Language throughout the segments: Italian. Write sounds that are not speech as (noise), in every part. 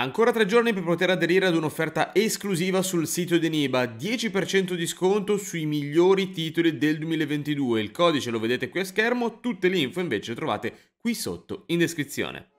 Ancora tre giorni per poter aderire ad un'offerta esclusiva sul sito di Niba, 10% di sconto sui migliori titoli del 2022, il codice lo vedete qui a schermo, tutte le info invece le trovate qui sotto in descrizione.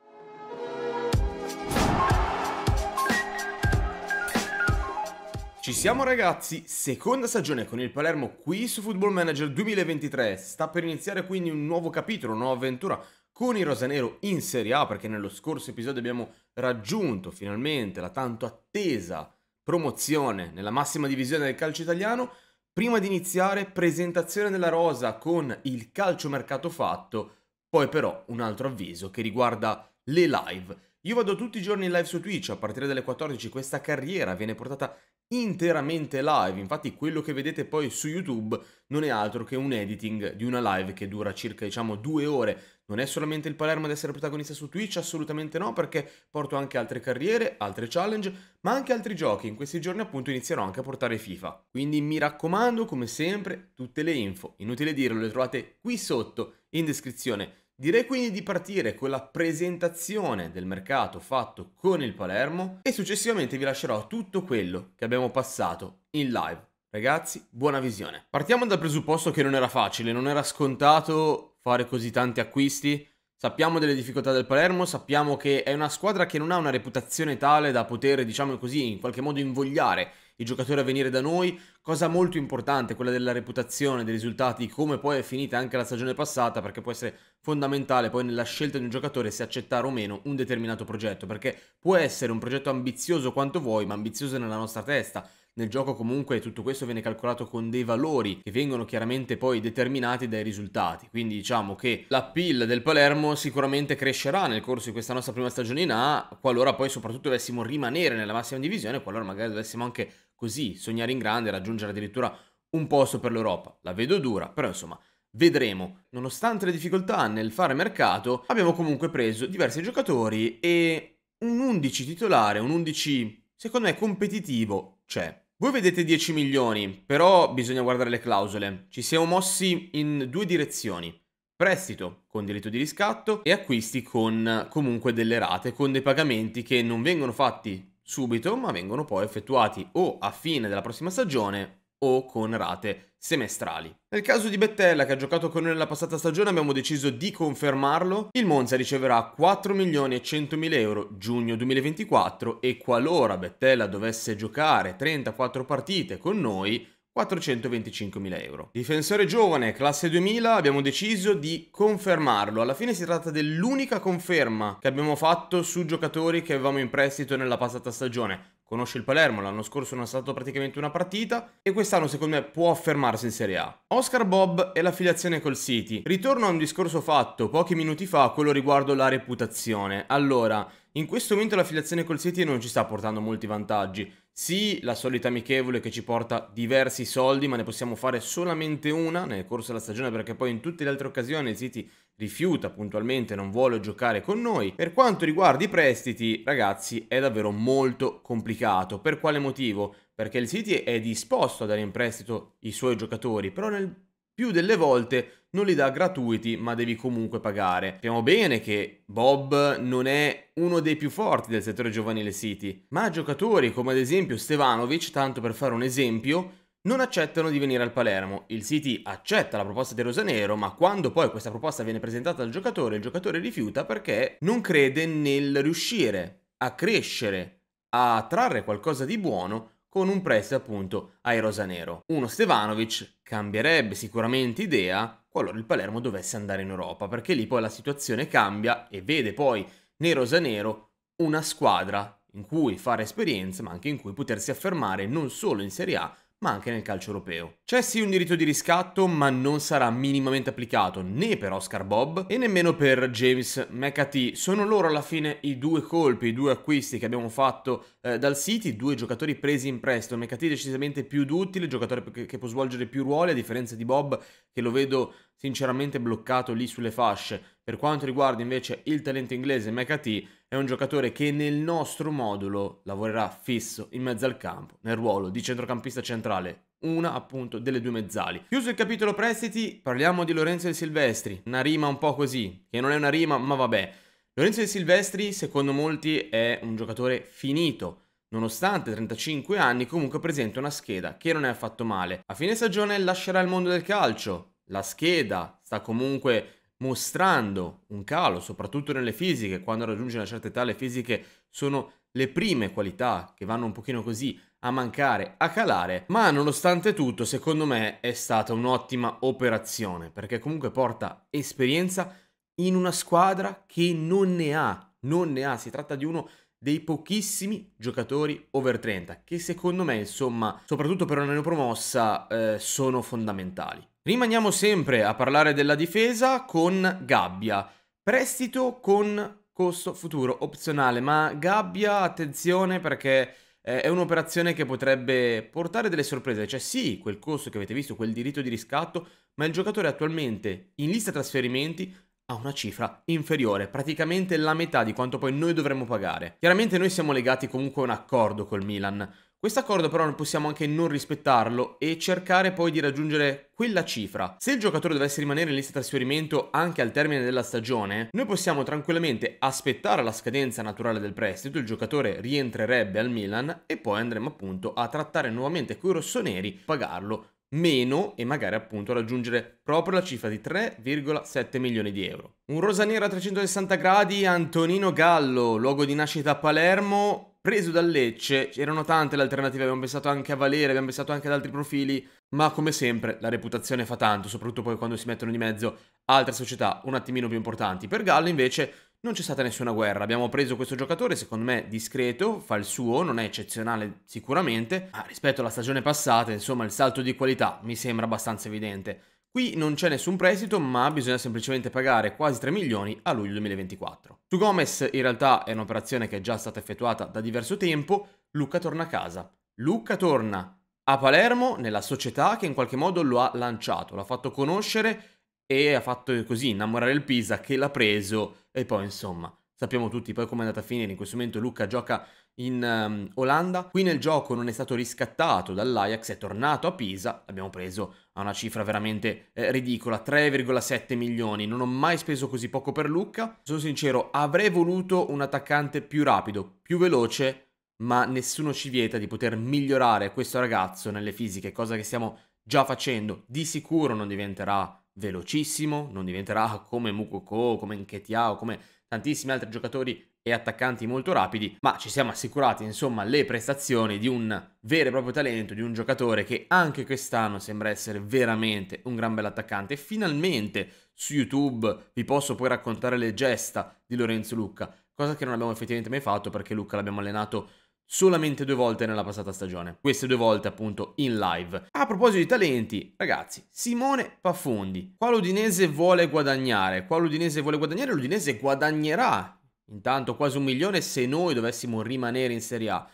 Ci siamo ragazzi, seconda stagione con il Palermo qui su Football Manager 2023, sta per iniziare quindi un nuovo capitolo, una nuova avventura, con il Rosanero in Serie A perché nello scorso episodio abbiamo raggiunto finalmente la tanto attesa promozione nella massima divisione del calcio italiano. Prima di iniziare presentazione della rosa con il calcio mercato fatto, poi però un altro avviso che riguarda le live. Io vado tutti i giorni in live su Twitch, a partire dalle 14 questa carriera viene portata interamente live, infatti quello che vedete poi su YouTube non è altro che un editing di una live che dura circa diciamo due ore non è solamente il Palermo ad essere protagonista su Twitch, assolutamente no, perché porto anche altre carriere, altre challenge, ma anche altri giochi. In questi giorni appunto inizierò anche a portare FIFA. Quindi mi raccomando, come sempre, tutte le info, inutile dirlo, le trovate qui sotto in descrizione. Direi quindi di partire con la presentazione del mercato fatto con il Palermo e successivamente vi lascerò tutto quello che abbiamo passato in live. Ragazzi, buona visione. Partiamo dal presupposto che non era facile, non era scontato fare così tanti acquisti. Sappiamo delle difficoltà del Palermo, sappiamo che è una squadra che non ha una reputazione tale da poter, diciamo così, in qualche modo invogliare i giocatori a venire da noi, cosa molto importante, quella della reputazione, dei risultati, come poi è finita anche la stagione passata, perché può essere fondamentale poi nella scelta di un giocatore se accettare o meno un determinato progetto, perché può essere un progetto ambizioso quanto vuoi, ma ambizioso nella nostra testa, nel gioco comunque tutto questo viene calcolato con dei valori che vengono chiaramente poi determinati dai risultati, quindi diciamo che l'appeal del Palermo sicuramente crescerà nel corso di questa nostra prima stagione in A, qualora poi soprattutto dovessimo rimanere nella massima divisione, qualora magari dovessimo anche così sognare in grande e raggiungere addirittura un posto per l'Europa. La vedo dura, però insomma Vedremo. Nonostante le difficoltà nel fare mercato, abbiamo comunque preso diversi giocatori e un 11 titolare, un 11 secondo me competitivo c'è. Voi vedete 10 milioni, però bisogna guardare le clausole. Ci siamo mossi in due direzioni. Prestito con diritto di riscatto e acquisti con comunque delle rate, con dei pagamenti che non vengono fatti subito, ma vengono poi effettuati o a fine della prossima stagione o con rate semestrali. Nel caso di Bettella, che ha giocato con noi nella passata stagione, abbiamo deciso di confermarlo. Il Monza riceverà 4 milioni e 100 mila euro giugno 2024 e qualora Bettella dovesse giocare 34 partite con noi, 425 mila euro. Difensore giovane, classe 2000, abbiamo deciso di confermarlo. Alla fine si tratta dell'unica conferma che abbiamo fatto su giocatori che avevamo in prestito nella passata stagione conosce il Palermo, l'anno scorso non è stato praticamente una partita e quest'anno secondo me può affermarsi in Serie A. Oscar Bob e l'affiliazione col City. Ritorno a un discorso fatto pochi minuti fa, quello riguardo la reputazione. Allora, in questo momento l'affiliazione col City non ci sta portando molti vantaggi. Sì, la solita amichevole che ci porta diversi soldi, ma ne possiamo fare solamente una nel corso della stagione perché poi in tutte le altre occasioni il City rifiuta puntualmente, non vuole giocare con noi. Per quanto riguarda i prestiti, ragazzi, è davvero molto complicato. Per quale motivo? Perché il City è disposto a dare in prestito i suoi giocatori, però nel più delle volte non li dà gratuiti, ma devi comunque pagare. Sappiamo bene che Bob non è uno dei più forti del settore giovanile City, ma giocatori come ad esempio Stevanovic, tanto per fare un esempio, non accettano di venire al Palermo. Il City accetta la proposta di Rosanero, ma quando poi questa proposta viene presentata al giocatore, il giocatore rifiuta perché non crede nel riuscire a crescere, a trarre qualcosa di buono con un prezzo appunto ai rosanero. Uno Stevanovic cambierebbe sicuramente idea qualora il Palermo dovesse andare in Europa, perché lì poi la situazione cambia e vede poi nei rosanero una squadra in cui fare esperienza, ma anche in cui potersi affermare non solo in Serie A, ma anche nel calcio europeo. C'è sì un diritto di riscatto, ma non sarà minimamente applicato né per Oscar Bob e nemmeno per James McAtee. Sono loro alla fine i due colpi, i due acquisti che abbiamo fatto eh, dal City, due giocatori presi in prestito. McAtee decisamente più d'utile, giocatore che può svolgere più ruoli, a differenza di Bob che lo vedo sinceramente bloccato lì sulle fasce. Per quanto riguarda invece il talento inglese McAtee, è un giocatore che nel nostro modulo lavorerà fisso in mezzo al campo, nel ruolo di centrocampista centrale una appunto delle due mezzali. Chiuso il capitolo prestiti, parliamo di Lorenzo De Silvestri, una rima un po' così, che non è una rima, ma vabbè. Lorenzo De Silvestri, secondo molti, è un giocatore finito. Nonostante 35 anni, comunque presenta una scheda che non è affatto male. A fine stagione lascerà il mondo del calcio, la scheda sta comunque mostrando un calo, soprattutto nelle fisiche, quando raggiunge una certa età le fisiche sono le prime qualità che vanno un pochino così a mancare, a calare, ma nonostante tutto secondo me è stata un'ottima operazione perché comunque porta esperienza in una squadra che non ne ha, non ne ha, si tratta di uno dei pochissimi giocatori over 30 che secondo me insomma soprattutto per una neopromossa eh, sono fondamentali. Rimaniamo sempre a parlare della difesa con Gabbia. Prestito con costo futuro opzionale, ma Gabbia attenzione perché eh, è un'operazione che potrebbe portare delle sorprese. Cioè sì, quel costo che avete visto, quel diritto di riscatto, ma il giocatore attualmente in lista trasferimenti ha una cifra inferiore, praticamente la metà di quanto poi noi dovremmo pagare. Chiaramente noi siamo legati comunque a un accordo col Milan, questo accordo però non possiamo anche non rispettarlo e cercare poi di raggiungere quella cifra. Se il giocatore dovesse rimanere in lista trasferimento anche al termine della stagione, noi possiamo tranquillamente aspettare la scadenza naturale del prestito, il giocatore rientrerebbe al Milan e poi andremo appunto a trattare nuovamente coi rossoneri, pagarlo meno e magari appunto raggiungere proprio la cifra di 3,7 milioni di euro. Un rosa a 360 gradi, Antonino Gallo, luogo di nascita a Palermo, preso dal Lecce, erano tante le alternative, abbiamo pensato anche a Valere, abbiamo pensato anche ad altri profili, ma come sempre la reputazione fa tanto, soprattutto poi quando si mettono di mezzo altre società un attimino più importanti. Per Gallo invece non c'è stata nessuna guerra, abbiamo preso questo giocatore secondo me discreto, fa il suo, non è eccezionale sicuramente, ma rispetto alla stagione passata insomma il salto di qualità mi sembra abbastanza evidente. Qui non c'è nessun prestito, ma bisogna semplicemente pagare quasi 3 milioni a luglio 2024. Su Gomez in realtà è un'operazione che è già stata effettuata da diverso tempo, Luca torna a casa. Luca torna a Palermo nella società che in qualche modo lo ha lanciato, l'ha fatto conoscere e ha fatto così innamorare il Pisa che l'ha preso e poi insomma sappiamo tutti poi come è andata a finire, in questo momento Luca gioca in um, Olanda, qui nel gioco non è stato riscattato dall'Ajax, è tornato a Pisa, l'abbiamo preso a una cifra veramente eh, ridicola, 3,7 milioni. Non ho mai speso così poco per Lucca. Sono sincero, avrei voluto un attaccante più rapido, più veloce, ma nessuno ci vieta di poter migliorare questo ragazzo nelle fisiche, cosa che stiamo già facendo. Di sicuro non diventerà velocissimo, non diventerà come Mukoko, come Nketia o come tantissimi altri giocatori e attaccanti molto rapidi, ma ci siamo assicurati insomma le prestazioni di un vero e proprio talento, di un giocatore che anche quest'anno sembra essere veramente un gran bel attaccante. Finalmente su YouTube vi posso poi raccontare le gesta di Lorenzo Lucca, cosa che non abbiamo effettivamente mai fatto perché Lucca l'abbiamo allenato solamente due volte nella passata stagione. Queste due volte appunto in live. A proposito di talenti, ragazzi, Simone Paffondi. Qua l'Udinese vuole guadagnare, qua l'Udinese vuole guadagnare, l'Udinese guadagnerà Intanto quasi un milione se noi dovessimo rimanere in Serie A.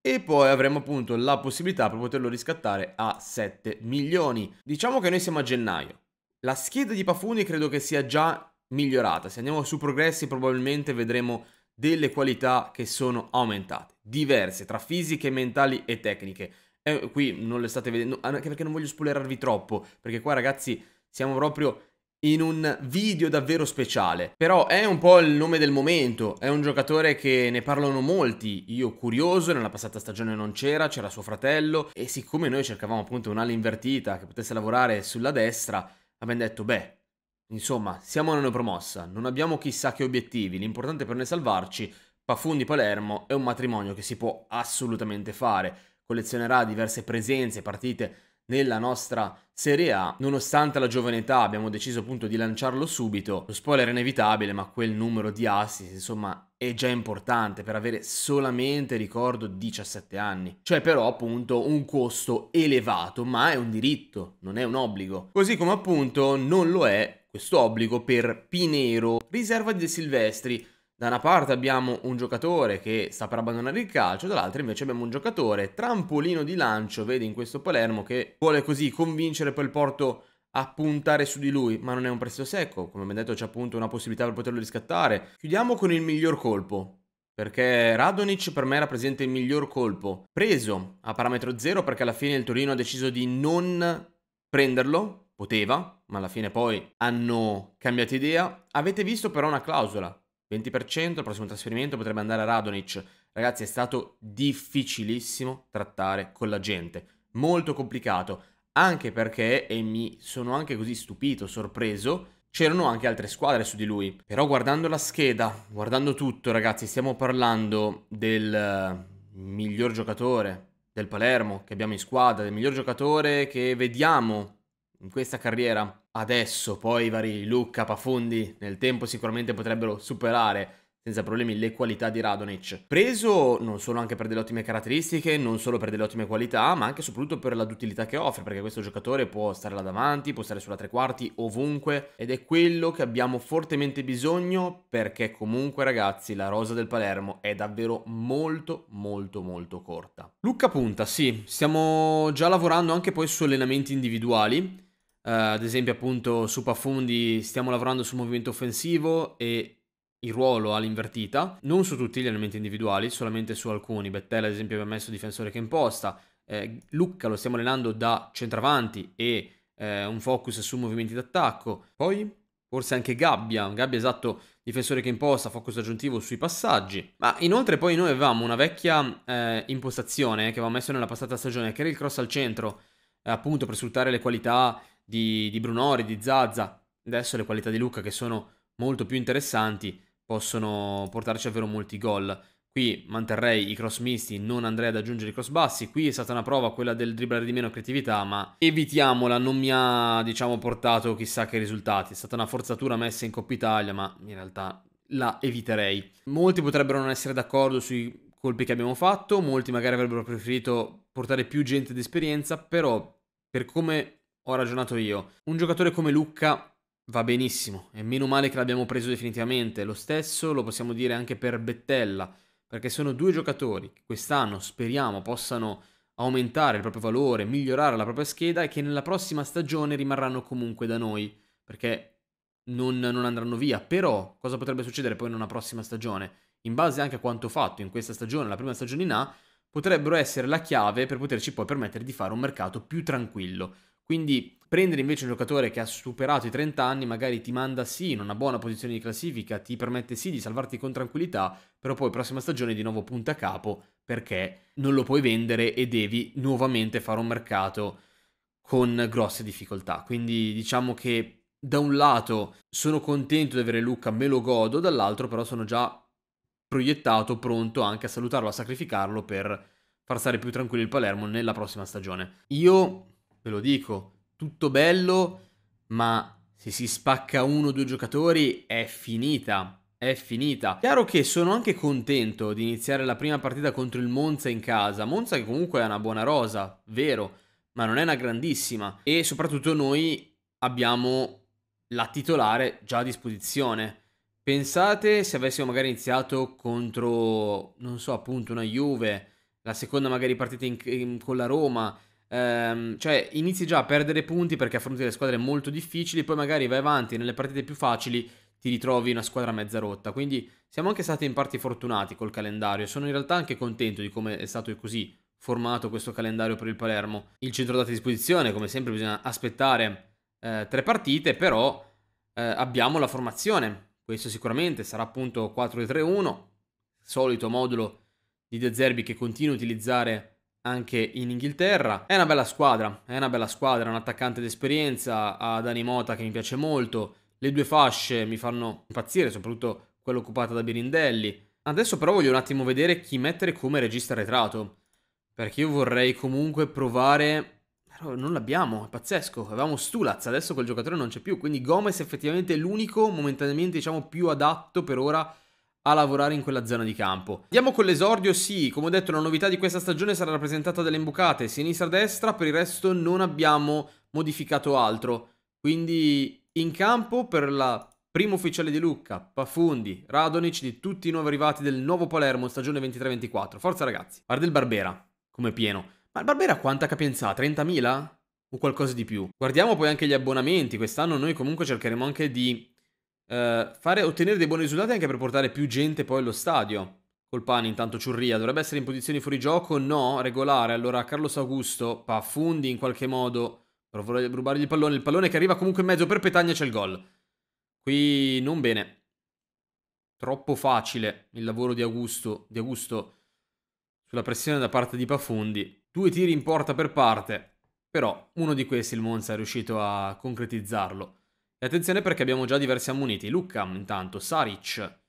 E poi avremo appunto la possibilità per poterlo riscattare a 7 milioni. Diciamo che noi siamo a gennaio. La scheda di Pafuni credo che sia già migliorata. Se andiamo su progressi probabilmente vedremo delle qualità che sono aumentate. Diverse tra fisiche, mentali e tecniche. E eh, qui non le state vedendo, anche perché non voglio spoilerarvi troppo. Perché qua ragazzi siamo proprio in un video davvero speciale. Però è un po' il nome del momento, è un giocatore che ne parlano molti. Io curioso, nella passata stagione non c'era, c'era suo fratello e siccome noi cercavamo appunto un'ala invertita che potesse lavorare sulla destra, abbiamo detto beh, insomma, siamo una neopromossa, non abbiamo chissà che obiettivi, l'importante per noi è salvarci. Pafundi Palermo è un matrimonio che si può assolutamente fare. Collezionerà diverse presenze, partite nella nostra Serie A, nonostante la giovane età abbiamo deciso appunto di lanciarlo subito, lo spoiler è inevitabile, ma quel numero di assist insomma è già importante per avere solamente, ricordo, 17 anni. Cioè però appunto un costo elevato, ma è un diritto, non è un obbligo. Così come appunto non lo è questo obbligo per Pinero, riserva di De Silvestri, da una parte abbiamo un giocatore che sta per abbandonare il calcio, dall'altra invece abbiamo un giocatore trampolino di lancio, vedi in questo Palermo, che vuole così convincere poi il Porto a puntare su di lui, ma non è un prestito secco, come abbiamo detto c'è appunto una possibilità per poterlo riscattare. Chiudiamo con il miglior colpo, perché Radonic per me rappresenta il miglior colpo, preso a parametro zero perché alla fine il Torino ha deciso di non prenderlo, poteva, ma alla fine poi hanno cambiato idea. Avete visto però una clausola, 20%, il prossimo trasferimento potrebbe andare a Radonic. Ragazzi, è stato difficilissimo trattare con la gente, molto complicato, anche perché, e mi sono anche così stupito, sorpreso, c'erano anche altre squadre su di lui. Però guardando la scheda, guardando tutto, ragazzi, stiamo parlando del eh, miglior giocatore del Palermo che abbiamo in squadra, del miglior giocatore che vediamo in questa carriera. Adesso poi i vari Lucca, Pafondi nel tempo sicuramente potrebbero superare senza problemi le qualità di Radonic. Preso non solo anche per delle ottime caratteristiche, non solo per delle ottime qualità, ma anche soprattutto per la duttilità che offre, perché questo giocatore può stare là davanti, può stare sulla tre quarti, ovunque, ed è quello che abbiamo fortemente bisogno, perché comunque ragazzi la rosa del Palermo è davvero molto molto molto corta. Luca Punta, sì, stiamo già lavorando anche poi su allenamenti individuali, Uh, ad esempio, appunto, su Pafundi stiamo lavorando sul movimento offensivo e il ruolo all'invertita, non su tutti gli elementi individuali, solamente su alcuni. Bettella, ad esempio, abbiamo messo difensore che imposta, eh, Lucca lo stiamo allenando da centravanti e eh, un focus su movimenti d'attacco. Poi forse anche Gabbia, Gabbia esatto, difensore che imposta, focus aggiuntivo sui passaggi. Ma inoltre poi noi avevamo una vecchia eh, impostazione che avevamo messo nella passata stagione, che era il cross al centro, eh, appunto per sfruttare le qualità di, di Brunori, di Zazza, adesso le qualità di Luca che sono molto più interessanti possono portarci davvero molti gol. Qui manterrei i cross misti, non andrei ad aggiungere i cross bassi. Qui è stata una prova quella del dribblare di meno creatività, ma evitiamola, non mi ha diciamo portato chissà che risultati. È stata una forzatura messa in Coppa Italia, ma in realtà la eviterei. Molti potrebbero non essere d'accordo sui colpi che abbiamo fatto, molti magari avrebbero preferito portare più gente d'esperienza, però per come ho ragionato io. Un giocatore come Lucca va benissimo e meno male che l'abbiamo preso definitivamente. Lo stesso lo possiamo dire anche per Bettella, perché sono due giocatori che quest'anno speriamo possano aumentare il proprio valore, migliorare la propria scheda e che nella prossima stagione rimarranno comunque da noi, perché non, non andranno via. Però cosa potrebbe succedere poi nella prossima stagione? In base anche a quanto fatto in questa stagione, la prima stagione in A, potrebbero essere la chiave per poterci poi permettere di fare un mercato più tranquillo. Quindi prendere invece un giocatore che ha superato i 30 anni magari ti manda sì in una buona posizione di classifica, ti permette sì di salvarti con tranquillità, però poi prossima stagione di nuovo punta a capo perché non lo puoi vendere e devi nuovamente fare un mercato con grosse difficoltà. Quindi diciamo che da un lato sono contento di avere Luca, me lo godo, dall'altro però sono già proiettato, pronto anche a salutarlo, a sacrificarlo per far stare più tranquillo il Palermo nella prossima stagione. Io ve lo dico, tutto bello, ma se si spacca uno o due giocatori è finita. È finita. Chiaro che sono anche contento di iniziare la prima partita contro il Monza in casa. Monza che comunque è una buona rosa, vero, ma non è una grandissima. E soprattutto noi abbiamo la titolare già a disposizione. Pensate se avessimo magari iniziato contro, non so, appunto una Juve, la seconda magari partita in, in, con la Roma, Ehm, cioè, inizi già a perdere punti perché affronti delle squadre molto difficili, poi magari vai avanti nelle partite più facili, ti ritrovi una squadra mezza rotta. Quindi siamo anche stati in parte fortunati col calendario. Sono in realtà anche contento di come è stato così formato questo calendario per il Palermo. Il centro data a disposizione, come sempre, bisogna aspettare eh, tre partite, però eh, abbiamo la formazione. Questo sicuramente sarà appunto 4-3-1, solito modulo di De Zerbi che continua a utilizzare anche in Inghilterra. È una bella squadra, è una bella squadra, un attaccante d'esperienza, ha Dani Mota che mi piace molto, le due fasce mi fanno impazzire, soprattutto quella occupata da Birindelli. Adesso però voglio un attimo vedere chi mettere come regista retrato, perché io vorrei comunque provare... Però non l'abbiamo, è pazzesco, avevamo Stulaz, adesso quel giocatore non c'è più, quindi Gomez è effettivamente l'unico momentaneamente diciamo più adatto per ora a lavorare in quella zona di campo. Andiamo con l'esordio, sì, come ho detto la novità di questa stagione sarà rappresentata dalle imbucate sinistra-destra, per il resto non abbiamo modificato altro. Quindi in campo per la prima ufficiale di Lucca, Pafundi, Radonic, di tutti i nuovi arrivati del nuovo Palermo stagione 23-24. Forza ragazzi, guarda il Barbera, come pieno. Ma il Barbera quanta capienza ha? 30.000? O qualcosa di più? Guardiamo poi anche gli abbonamenti, quest'anno noi comunque cercheremo anche di eh, fare, ottenere dei buoni risultati anche per portare più gente poi allo stadio. Col pane, intanto Ciurria dovrebbe essere in posizione fuori gioco? No, regolare. Allora Carlos Augusto, Paffundi in qualche modo prova a rubargli il pallone. Il pallone che arriva comunque in mezzo per Petagna c'è il gol. Qui non bene. Troppo facile il lavoro di Augusto, di Augusto sulla pressione da parte di Paffundi. Due tiri in porta per parte, però uno di questi il Monza è riuscito a concretizzarlo. E attenzione perché abbiamo già diversi ammoniti. Lucca, intanto, Saric.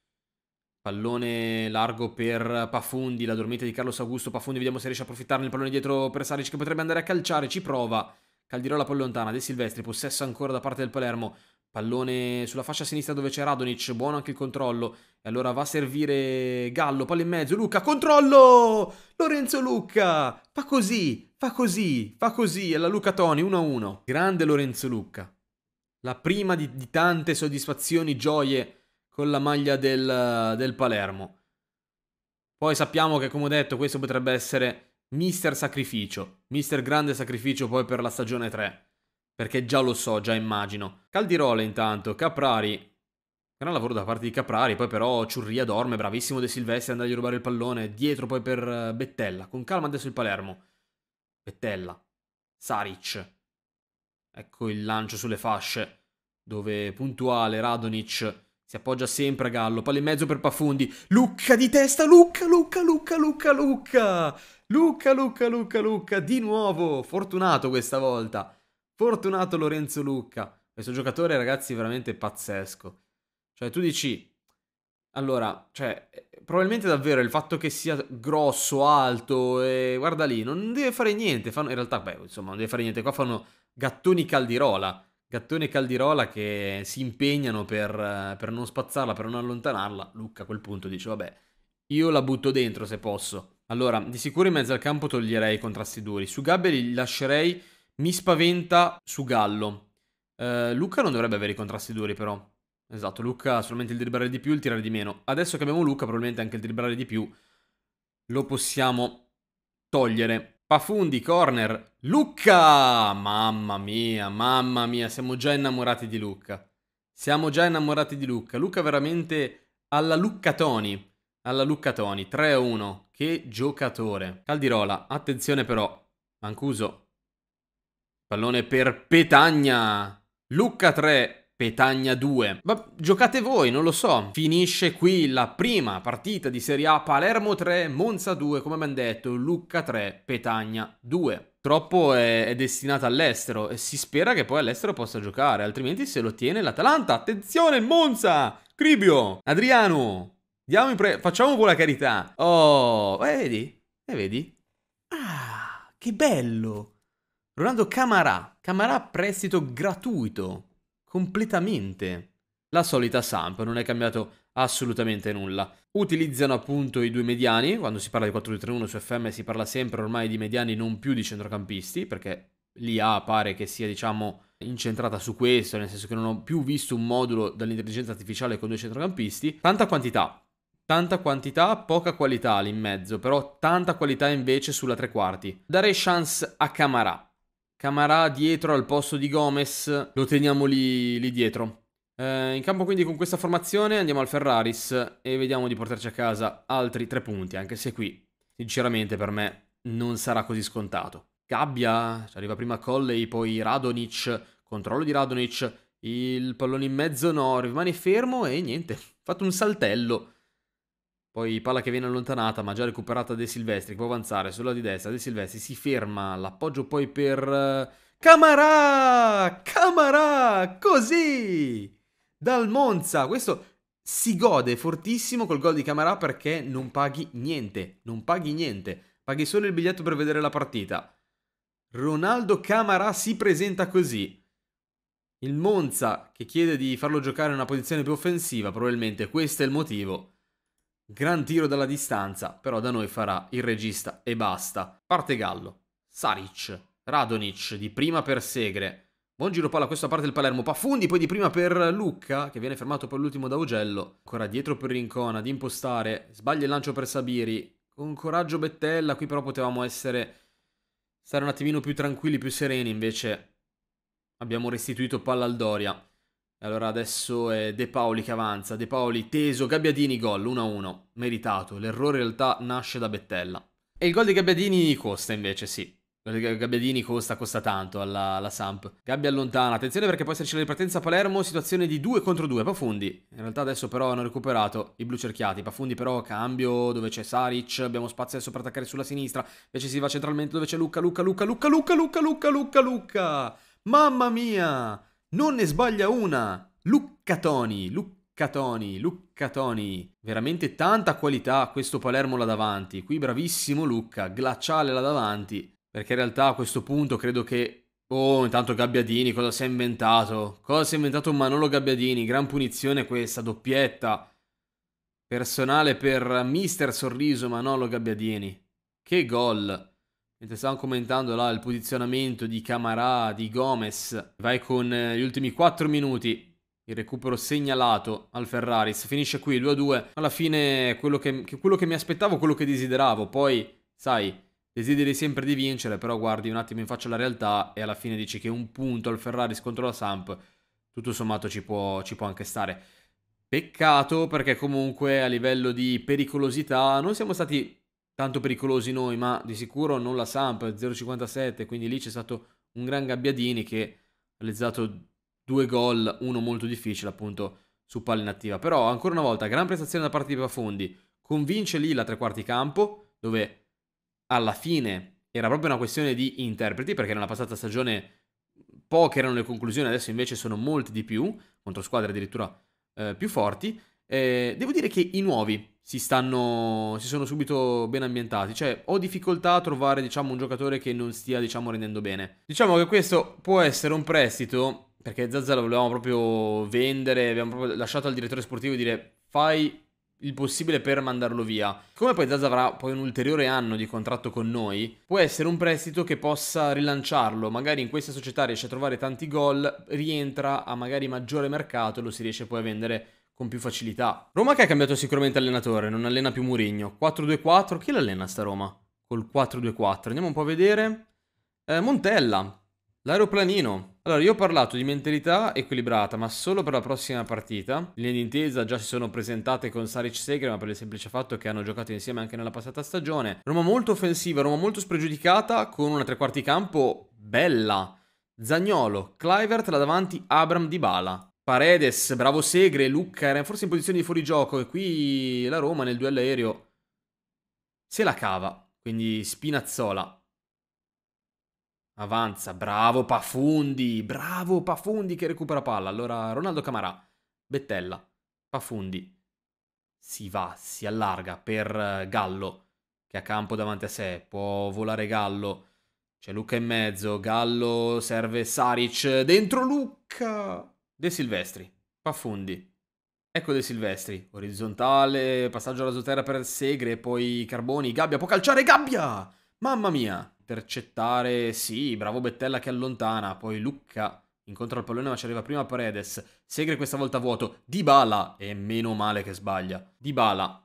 Pallone largo per Pafundi, la dormita di Carlos Augusto. Pafundi, vediamo se riesce a approfittarne. Il pallone dietro per Saric che potrebbe andare a calciare. Ci prova. Caldirola poi lontana. De Silvestri, possesso ancora da parte del Palermo. Pallone sulla fascia sinistra dove c'è Radonic, buono anche il controllo. E allora va a servire Gallo, palla in mezzo, Luca, controllo! Lorenzo Lucca! Fa così, fa così, fa così, E la Luca Toni, 1-1. Grande Lorenzo Lucca la prima di, di tante soddisfazioni, gioie con la maglia del, del Palermo. Poi sappiamo che, come ho detto, questo potrebbe essere mister sacrificio, mister grande sacrificio poi per la stagione 3 perché già lo so, già immagino. Caldirole intanto, Caprari. Gran lavoro da parte di Caprari, poi però Ciurria dorme, bravissimo De Silvestri andagli a rubare il pallone, dietro poi per eh, Bettella, con calma adesso il Palermo. Bettella, Saric, Ecco il lancio sulle fasce, dove puntuale Radonic si appoggia sempre a Gallo, palla in mezzo per Pafundi. Lucca di testa, Lucca, Lucca, Lucca, Lucca, Lucca. Lucca, Lucca, Lucca, Lucca, di nuovo. Fortunato questa volta. Fortunato Lorenzo Lucca. Questo giocatore, ragazzi, è veramente pazzesco. Cioè, tu dici... Allora, cioè, probabilmente davvero il fatto che sia grosso, alto e guarda lì, non deve fare niente. Fanno... in realtà, beh, insomma, non deve fare niente. Qua fanno Gattoni Caldirola. Gattone Caldirola che si impegnano per, per, non spazzarla, per non allontanarla. Lucca a quel punto dice, vabbè, io la butto dentro se posso. Allora, di sicuro in mezzo al campo toglierei i contrasti duri. Su Gabbe lascerei, mi spaventa su Gallo. Eh, Luca non dovrebbe avere i contrasti duri però. Esatto, Luca ha solamente il dribblare di più, il tirare di meno. Adesso che abbiamo Luca, probabilmente anche il dribblare di più lo possiamo togliere. Pafundi, corner, Lucca! Mamma mia, mamma mia, siamo già innamorati di Lucca. Siamo già innamorati di Lucca. Lucca veramente alla Lucca Toni. Alla Lucca Toni, 3-1. Che giocatore. Caldirola, attenzione però. Mancuso. Pallone per Petagna. Lucca 3, Petagna 2. Ma giocate voi, non lo so. Finisce qui la prima partita di Serie A Palermo 3, Monza 2, come abbiamo detto, Lucca 3, Petagna 2. Troppo è, è destinata all'estero e si spera che poi all'estero possa giocare, altrimenti se lo tiene l'Atalanta. Attenzione Monza! Cribio! Adriano! Diamo pre- facciamo un po' la carità. Oh, eh, vedi? Eh, vedi? Ah, che bello! Ronaldo Camarà. Camarà prestito gratuito completamente. La solita Samp non è cambiato assolutamente nulla. Utilizzano appunto i due mediani, quando si parla di 4-2-3-1 su FM si parla sempre ormai di mediani non più di centrocampisti, perché l'IA pare che sia diciamo incentrata su questo, nel senso che non ho più visto un modulo dall'intelligenza artificiale con due centrocampisti. Tanta quantità, tanta quantità, poca qualità lì in mezzo, però tanta qualità invece sulla tre quarti. Dare chance a Camara, Camarà dietro al posto di Gomez, lo teniamo lì, lì dietro. Eh, in campo quindi con questa formazione andiamo al Ferraris e vediamo di portarci a casa altri tre punti, anche se qui sinceramente per me non sarà così scontato. Gabbia, ci arriva prima Colley, poi Radonic, controllo di Radonic, il pallone in mezzo no, rimane fermo e niente, (laughs) fatto un saltello poi palla che viene allontanata ma già recuperata De Silvestri, può avanzare sulla di destra, De Silvestri si ferma, l'appoggio poi per Camarà! Eh, Camarà! Così! Dal Monza, questo si gode fortissimo col gol di Camarà perché non paghi niente, non paghi niente, paghi solo il biglietto per vedere la partita. Ronaldo Camarà si presenta così. Il Monza che chiede di farlo giocare in una posizione più offensiva, probabilmente questo è il motivo Gran tiro dalla distanza, però da noi farà il regista e basta. Parte Gallo, Saric, Radonic di prima per Segre. Buon giro palla a questa parte del Palermo, Pafundi poi di prima per Lucca, che viene fermato per l'ultimo da Augello. Ancora dietro per Rincona, ad impostare, sbaglia il lancio per Sabiri. Con coraggio Bettella, qui però potevamo essere... stare un attimino più tranquilli, più sereni, invece abbiamo restituito palla al Doria. Allora adesso è De Paoli che avanza, De Paoli teso, Gabbiadini gol 1-1, meritato, l'errore in realtà nasce da Bettella. E il gol di Gabbiadini costa invece, sì. Gabbiadini costa, costa tanto alla, alla Samp. Gabbia allontana, attenzione perché può esserci la ripartenza a Palermo, situazione di 2 contro 2, Pafundi. In realtà adesso però hanno recuperato i blu cerchiati, Pafundi però cambio dove c'è Saric, abbiamo spazio adesso per attaccare sulla sinistra, invece si va centralmente dove c'è Luca, Luca, Luca, Luca, Luca, Luca, Luca, Luca, Luca, Mamma mia! Non ne sbaglia una! Lucca Toni, Lucca Toni, Lucca Toni. Veramente tanta qualità questo Palermo là davanti. Qui bravissimo Lucca, glaciale là davanti. Perché in realtà a questo punto credo che... Oh, intanto Gabbiadini, cosa si è inventato? Cosa si è inventato Manolo Gabbiadini? Gran punizione questa, doppietta. Personale per Mister Sorriso Manolo Gabbiadini. Che gol! mentre stavamo commentando là il posizionamento di Camarà, di Gomez, vai con eh, gli ultimi 4 minuti. Il recupero segnalato al Ferraris. Finisce qui 2-2. Alla fine quello che, quello che mi aspettavo, quello che desideravo. Poi, sai, desideri sempre di vincere, però guardi un attimo in faccia la realtà e alla fine dici che un punto al Ferraris contro la Samp, tutto sommato ci può, ci può anche stare. Peccato perché comunque a livello di pericolosità non siamo stati tanto pericolosi noi, ma di sicuro non la Samp, 0,57, quindi lì c'è stato un gran Gabbiadini che ha realizzato due gol, uno molto difficile appunto su palla inattiva. Però ancora una volta, gran prestazione da parte di Pafondi, convince lì la tre quarti campo, dove alla fine era proprio una questione di interpreti, perché nella passata stagione poche erano le conclusioni, adesso invece sono molte di più, contro squadre addirittura eh, più forti, eh, devo dire che i nuovi si, stanno, si sono subito ben ambientati, cioè ho difficoltà a trovare diciamo, un giocatore che non stia diciamo, rendendo bene. Diciamo che questo può essere un prestito, perché Zazza lo volevamo proprio vendere, abbiamo proprio lasciato al direttore sportivo dire fai il possibile per mandarlo via. Come poi Zaza avrà poi un ulteriore anno di contratto con noi, può essere un prestito che possa rilanciarlo. Magari in questa società riesce a trovare tanti gol, rientra a magari maggiore mercato e lo si riesce poi a vendere con più facilità. Roma che ha cambiato sicuramente allenatore, non allena più Murigno. 4-2-4, chi l'allena sta Roma? Col 4-2-4, andiamo un po' a vedere. Eh, Montella, l'aeroplanino. Allora, io ho parlato di mentalità equilibrata, ma solo per la prossima partita. Le linee d'intesa già si sono presentate con Saric Segre, ma per il semplice fatto che hanno giocato insieme anche nella passata stagione. Roma molto offensiva, Roma molto spregiudicata, con una tre quarti campo bella. Zagnolo, Clivert là davanti, Abram Dybala. Paredes, bravo Segre, Lucca era forse in posizione di fuorigioco e qui la Roma nel duello aereo se la cava, quindi Spinazzola. Avanza, bravo Pafundi, bravo Pafundi che recupera palla. Allora Ronaldo Camarà, Bettella, Pafundi. Si va, si allarga per eh, Gallo che ha campo davanti a sé, può volare Gallo. C'è Luca in mezzo, Gallo serve Saric, dentro Luca! De Silvestri, Paffundi. Ecco De Silvestri, orizzontale, passaggio alla zoterra per Segre, poi Carboni, Gabbia, può calciare Gabbia! Mamma mia! Intercettare, sì, bravo Bettella che allontana, poi Lucca incontra il pallone ma ci arriva prima Paredes, Segre questa volta vuoto, Dybala, e meno male che sbaglia, Dybala,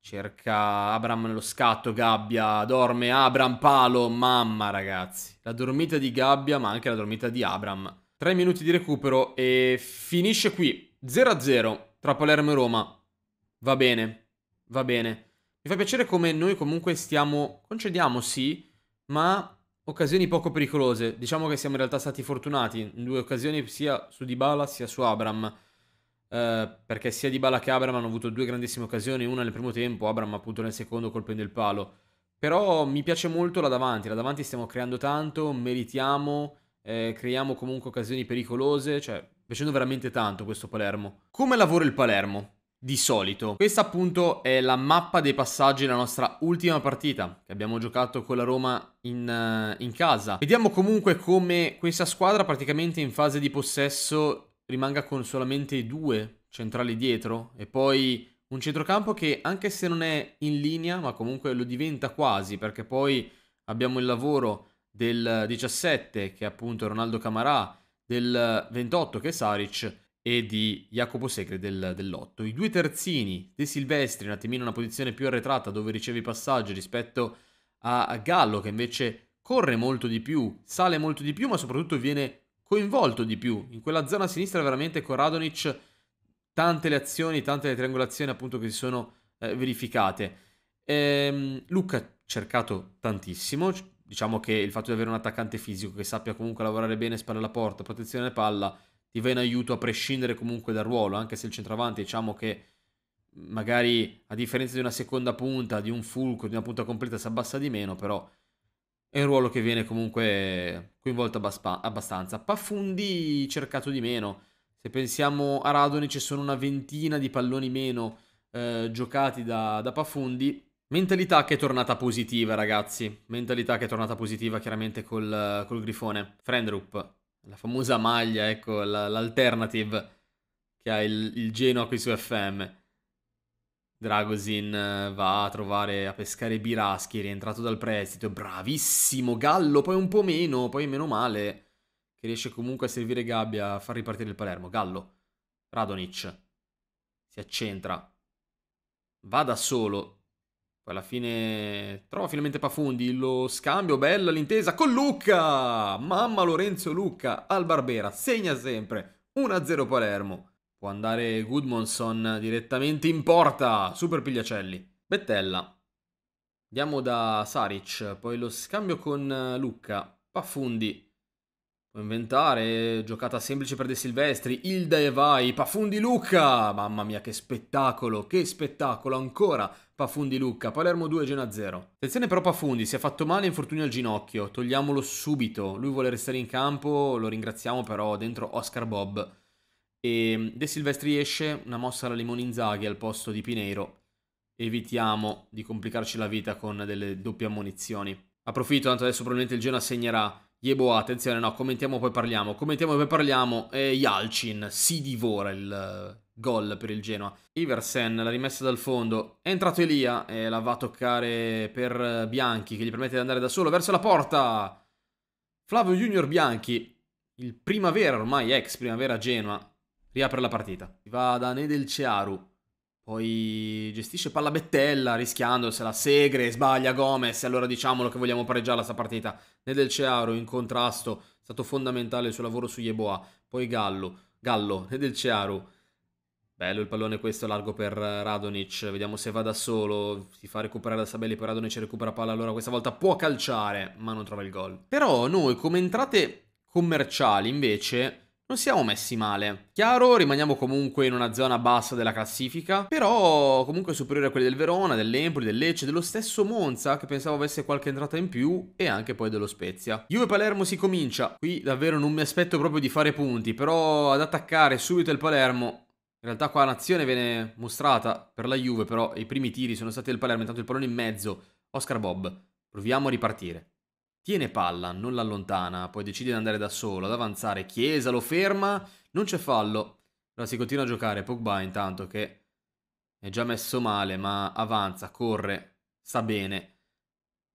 cerca Abram nello scatto, Gabbia, dorme Abram, palo, mamma ragazzi, la dormita di Gabbia ma anche la dormita di Abram 3 minuti di recupero e finisce qui 0-0 tra Palermo e Roma. Va bene, va bene. Mi fa piacere come noi comunque stiamo, concediamo sì, ma occasioni poco pericolose. Diciamo che siamo in realtà stati fortunati in due occasioni sia su Dybala sia su Abram. Eh, perché sia Dybala che Abram hanno avuto due grandissime occasioni, una nel primo tempo, Abram appunto nel secondo colpendo il palo. Però mi piace molto la davanti, la davanti stiamo creando tanto, meritiamo eh, creiamo comunque occasioni pericolose, cioè piacendo veramente tanto questo Palermo. Come lavora il Palermo? Di solito. Questa appunto è la mappa dei passaggi della nostra ultima partita che abbiamo giocato con la Roma in, eh, in casa. Vediamo comunque come questa squadra praticamente in fase di possesso rimanga con solamente due centrali dietro e poi un centrocampo che anche se non è in linea ma comunque lo diventa quasi perché poi abbiamo il lavoro del 17 che è appunto Ronaldo Camarà, del 28 che è Saric e di Jacopo Segre del, dell'8. I due terzini De Silvestri un attimino in una posizione più arretrata dove riceve i passaggi rispetto a, Gallo che invece corre molto di più, sale molto di più ma soprattutto viene coinvolto di più. In quella zona a sinistra veramente con Radonic tante le azioni, tante le triangolazioni appunto che si sono eh, verificate. Ehm, Luca cercato tantissimo, diciamo che il fatto di avere un attaccante fisico che sappia comunque lavorare bene spalle alla porta, protezione palla, ti va in aiuto a prescindere comunque dal ruolo, anche se il centravanti diciamo che magari a differenza di una seconda punta, di un fulco, di una punta completa si abbassa di meno, però è un ruolo che viene comunque coinvolto abbastanza. Paffundi cercato di meno, se pensiamo a Radoni ci sono una ventina di palloni meno eh, giocati da, da Paffundi, Mentalità che è tornata positiva, ragazzi. Mentalità che è tornata positiva chiaramente col, col grifone. Friendrup, la famosa maglia, ecco, l'alternative che ha il, il Genoa qui su FM. Dragosin eh, va a trovare, a pescare Biraschi, rientrato dal prestito. Bravissimo Gallo, poi un po' meno, poi meno male. Che riesce comunque a servire Gabbia, a far ripartire il Palermo. Gallo, Radonic, si accentra. Va da solo, poi alla fine trova finalmente Pafundi, lo scambio, bella l'intesa con Luca! Mamma Lorenzo Luca al Barbera, segna sempre, 1-0 Palermo. Può andare Goodmanson direttamente in porta, super Pigliacelli. Bettella. Andiamo da Saric, poi lo scambio con eh, Luca, Pafundi. Può inventare, giocata semplice per De Silvestri, Ilda e vai, Pafundi Luca! Mamma mia che spettacolo, che spettacolo ancora! Pafundi Lucca, Palermo 2 Genoa 0. Attenzione però Pafundi, si è fatto male, infortunio al ginocchio, togliamolo subito, lui vuole restare in campo, lo ringraziamo però dentro Oscar Bob. E mm, De Silvestri esce, una mossa alla Limonzaghi al posto di Pineiro, evitiamo di complicarci la vita con delle doppie ammonizioni. Approfitto, tanto adesso probabilmente il Genoa segnerà. Yeboa, attenzione, no, commentiamo poi parliamo. Commentiamo poi parliamo. E Yalcin si divora il gol per il Genoa. Iversen, la rimessa dal fondo, è entrato Elia e la va a toccare per Bianchi che gli permette di andare da solo verso la porta. Flavio Junior Bianchi, il primavera ormai, ex primavera Genoa, riapre la partita. Va da Nedel Cearu, poi gestisce palla Bettella rischiandosela, Segre, sbaglia Gomez, allora diciamolo che vogliamo pareggiare questa partita. Nedel Cearu in contrasto, è stato fondamentale il suo lavoro su Yeboa, poi Gallo, Gallo, Nedel Cearu Bello il pallone questo largo per eh, Radonic, vediamo se va da solo, si fa recuperare da Sabelli poi Radonic, recupera palla, allora questa volta può calciare, ma non trova il gol. Però noi come entrate commerciali invece non siamo messi male. Chiaro, rimaniamo comunque in una zona bassa della classifica, però comunque superiore a quelli del Verona, dell'Empoli, del Lecce, dello stesso Monza, che pensavo avesse qualche entrata in più, e anche poi dello Spezia. Juve-Palermo si comincia. Qui davvero non mi aspetto proprio di fare punti, però ad attaccare subito il Palermo in realtà qua l'azione viene mostrata per la Juve, però i primi tiri sono stati del Palermo, intanto il pallone in mezzo, Oscar Bob, proviamo a ripartire. Tiene palla, non l'allontana, poi decide di andare da solo, ad avanzare, Chiesa lo ferma, non c'è fallo. Allora si continua a giocare, Pogba intanto che è già messo male, ma avanza, corre, sta bene.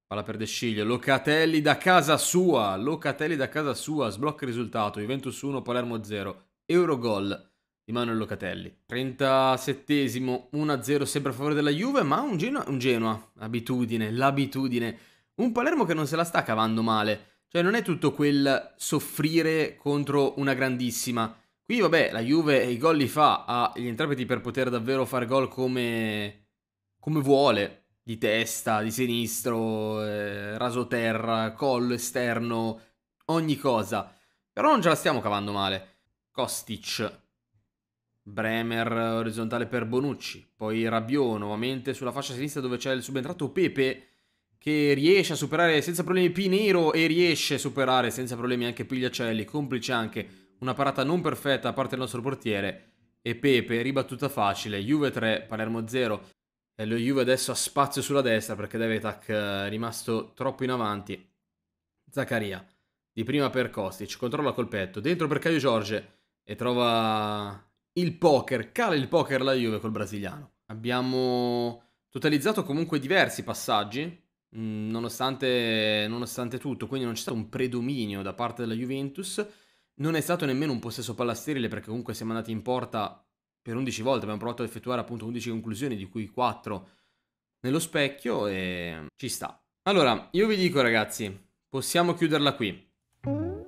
Palla per De Sciglio, Locatelli da casa sua, Locatelli da casa sua, sblocca il risultato, Juventus 1, Palermo 0, Eurogol di Manuel Locatelli. 37esimo 1-0 sempre a favore della Juve, ma un Genoa, un Genoa, abitudine, l'abitudine. Un Palermo che non se la sta cavando male. Cioè non è tutto quel soffrire contro una grandissima. Qui vabbè, la Juve i gol li fa, ha gli interpreti per poter davvero fare gol come, come vuole. Di testa, di sinistro, eh, raso terra, collo esterno, ogni cosa. Però non ce la stiamo cavando male. Kostic, Bremer eh, orizzontale per Bonucci, poi Rabiot nuovamente sulla fascia sinistra dove c'è il subentrato Pepe che riesce a superare senza problemi Pinero e riesce a superare senza problemi anche Pigliacelli, complice anche una parata non perfetta a parte del nostro portiere e Pepe ribattuta facile, Juve 3, Palermo 0. E lo Juve adesso ha spazio sulla destra perché deve Devetac eh, è rimasto troppo in avanti. Zaccaria di prima per Kostic, controlla col petto, dentro per Caio Giorge e trova il poker, cala il poker la Juve col brasiliano. Abbiamo totalizzato comunque diversi passaggi, mm, nonostante, nonostante tutto, quindi non c'è stato un predominio da parte della Juventus. Non è stato nemmeno un possesso pallasterile perché comunque siamo andati in porta per 11 volte, abbiamo provato ad effettuare appunto 11 conclusioni, di cui 4 nello specchio e ci sta. Allora, io vi dico ragazzi, possiamo chiuderla qui.